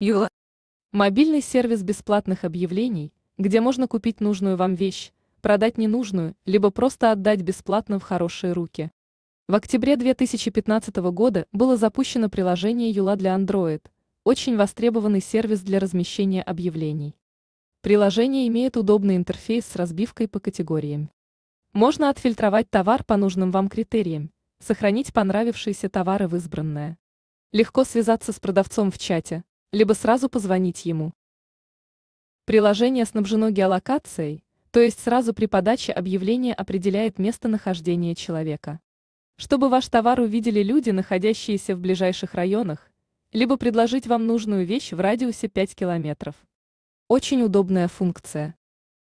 Юла. Мобильный сервис бесплатных объявлений, где можно купить нужную вам вещь, продать ненужную, либо просто отдать бесплатно в хорошие руки. В октябре 2015 года было запущено приложение Юла для Android, очень востребованный сервис для размещения объявлений. Приложение имеет удобный интерфейс с разбивкой по категориям. Можно отфильтровать товар по нужным вам критериям, сохранить понравившиеся товары в избранное. Легко связаться с продавцом в чате, либо сразу позвонить ему. Приложение снабжено геолокацией, то есть сразу при подаче объявления определяет местонахождение человека. Чтобы ваш товар увидели люди, находящиеся в ближайших районах, либо предложить вам нужную вещь в радиусе 5 километров. Очень удобная функция.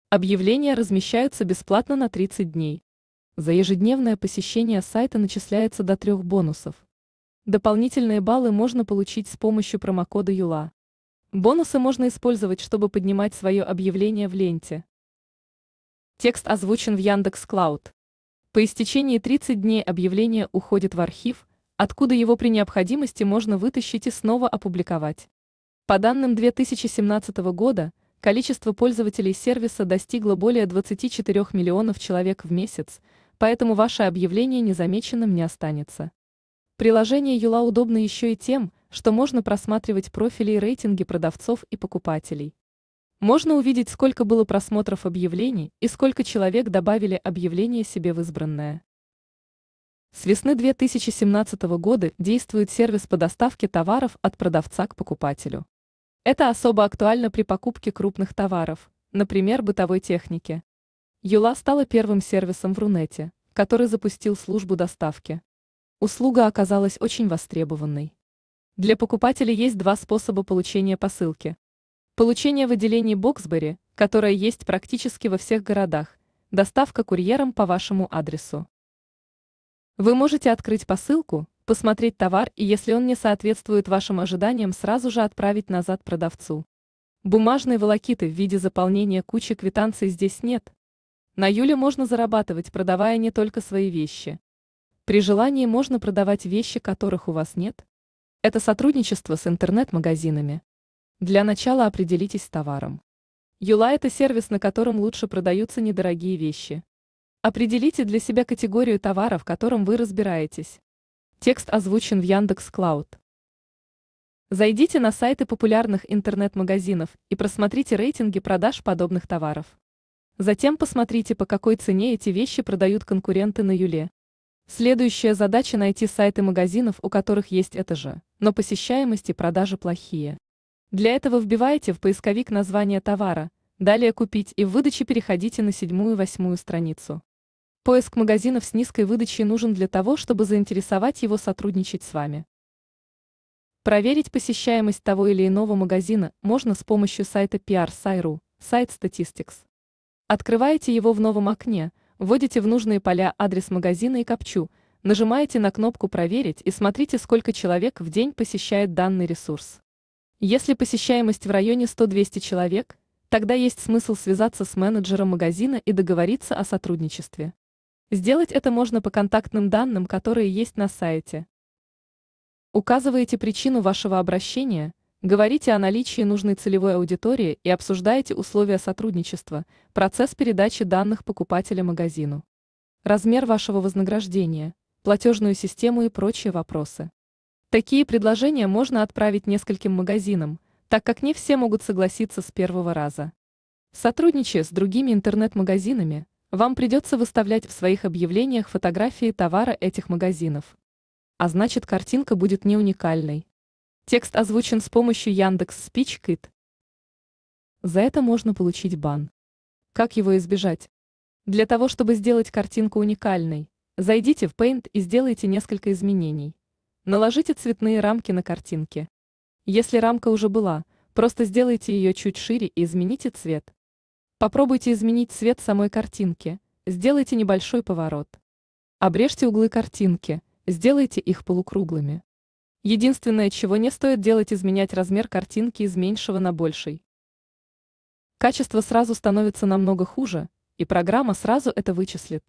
Объявления размещаются бесплатно на 30 дней. За ежедневное посещение сайта начисляется до трех бонусов. Дополнительные баллы можно получить с помощью промокода ЮЛА. Бонусы можно использовать, чтобы поднимать свое объявление в ленте. Текст озвучен в Яндекс Клауд. По истечении 30 дней объявление уходит в архив, откуда его при необходимости можно вытащить и снова опубликовать. По данным 2017 года, количество пользователей сервиса достигло более 24 миллионов человек в месяц, поэтому ваше объявление незамеченным не останется. Приложение Юла удобно еще и тем, что можно просматривать профили и рейтинги продавцов и покупателей. Можно увидеть, сколько было просмотров объявлений и сколько человек добавили объявление себе в избранное. С весны 2017 года действует сервис по доставке товаров от продавца к покупателю. Это особо актуально при покупке крупных товаров, например, бытовой техники. Юла стала первым сервисом в Рунете, который запустил службу доставки. Услуга оказалась очень востребованной. Для покупателей есть два способа получения посылки. Получение в отделении Боксбери, которое есть практически во всех городах, доставка курьером по вашему адресу. Вы можете открыть посылку, посмотреть товар и если он не соответствует вашим ожиданиям, сразу же отправить назад продавцу. Бумажной волокиты в виде заполнения кучи квитанций здесь нет. На Юле можно зарабатывать, продавая не только свои вещи. При желании можно продавать вещи, которых у вас нет. Это сотрудничество с интернет-магазинами. Для начала определитесь с товаром. Юла – это сервис, на котором лучше продаются недорогие вещи. Определите для себя категорию товара, в котором вы разбираетесь. Текст озвучен в Яндекс Клауд. Зайдите на сайты популярных интернет-магазинов и просмотрите рейтинги продаж подобных товаров. Затем посмотрите, по какой цене эти вещи продают конкуренты на Юле. Следующая задача – найти сайты магазинов, у которых есть это же, но посещаемость и продажи плохие. Для этого вбиваете в поисковик название товара, далее «Купить» и в выдаче переходите на седьмую и восьмую страницу. Поиск магазинов с низкой выдачей нужен для того, чтобы заинтересовать его сотрудничать с вами. Проверить посещаемость того или иного магазина можно с помощью сайта PR.sai.ru, сайт Statistics. Открываете его в новом окне – вводите в нужные поля адрес магазина и копчу, нажимаете на кнопку «Проверить» и смотрите, сколько человек в день посещает данный ресурс. Если посещаемость в районе 100-200 человек, тогда есть смысл связаться с менеджером магазина и договориться о сотрудничестве. Сделать это можно по контактным данным, которые есть на сайте. Указываете причину вашего обращения – Говорите о наличии нужной целевой аудитории и обсуждаете условия сотрудничества, процесс передачи данных покупателя магазину. Размер вашего вознаграждения, платежную систему и прочие вопросы. Такие предложения можно отправить нескольким магазинам, так как не все могут согласиться с первого раза. Сотрудничая с другими интернет-магазинами, вам придется выставлять в своих объявлениях фотографии товара этих магазинов. А значит, картинка будет не уникальной, Текст озвучен с помощью Яндекс Спичкит. За это можно получить бан. Как его избежать? Для того, чтобы сделать картинку уникальной, зайдите в Paint и сделайте несколько изменений. Наложите цветные рамки на картинке. Если рамка уже была, просто сделайте ее чуть шире и измените цвет. Попробуйте изменить цвет самой картинки, сделайте небольшой поворот. Обрежьте углы картинки, сделайте их полукруглыми. Единственное, чего не стоит делать, изменять размер картинки из меньшего на больший. Качество сразу становится намного хуже, и программа сразу это вычислит.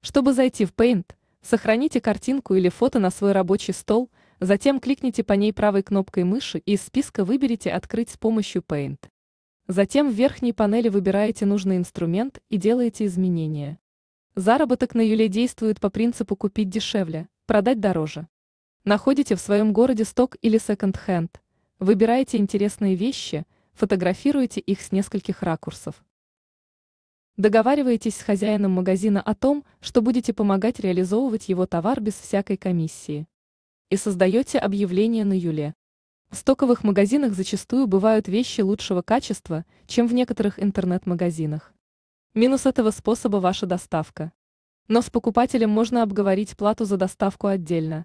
Чтобы зайти в Paint, сохраните картинку или фото на свой рабочий стол, затем кликните по ней правой кнопкой мыши и из списка выберите «Открыть с помощью Paint». Затем в верхней панели выбираете нужный инструмент и делаете изменения. Заработок на Юле действует по принципу «купить дешевле», «продать дороже». Находите в своем городе сток или секонд-хенд. выбираете интересные вещи, фотографируете их с нескольких ракурсов. Договариваетесь с хозяином магазина о том, что будете помогать реализовывать его товар без всякой комиссии. И создаете объявление на Юле. В стоковых магазинах зачастую бывают вещи лучшего качества, чем в некоторых интернет-магазинах. Минус этого способа ваша доставка. Но с покупателем можно обговорить плату за доставку отдельно.